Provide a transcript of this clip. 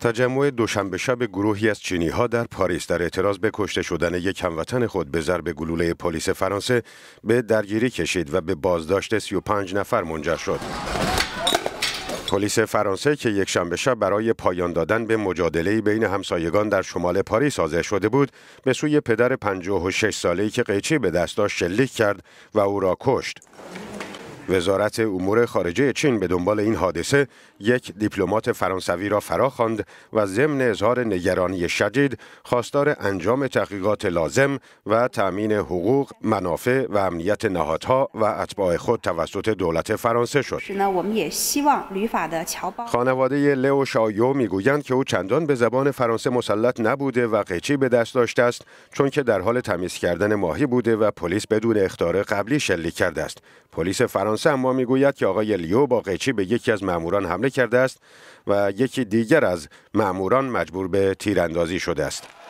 تجمع دوشنبه شب گروهی از چینی ها در پاریس در اعتراض به کشته شدن یک هموطن خود به ضرب گلوله پلیس فرانسه به درگیری کشید و به بازداشت 35 نفر منجر شد. پلیس فرانسه که یک شنبه شب برای پایان دادن به مجادله بین همسایگان در شمال پاریس حاضر شده بود، به سوی پدر 56 ساله‌ای که قیچی به دست داشت شلیک کرد و او را کشت. وزارت امور خارجه چین به دنبال این حادثه یک دیپلمات فرانسوی را فرا و ضمن اظهار نگرانی شدید خواستار انجام تحقیقات لازم و تأمین حقوق، منافع و امنیت نهادها و اتباع خود توسط دولت فرانسه شد. خانواده لئو شایو میگویند که او چندان به زبان فرانسه مسلط نبوده و قیچی به دست داشته است چون که در حال تمیز کردن ماهی بوده و پلیس بدون اختار قبلی شلیک کرده است. پلیس فرانسه فرانسه اما میگوید که آقای لیو با قیچی به یکی از ماموران حمله کرده است و یکی دیگر از ماموران مجبور به تیراندازی شده است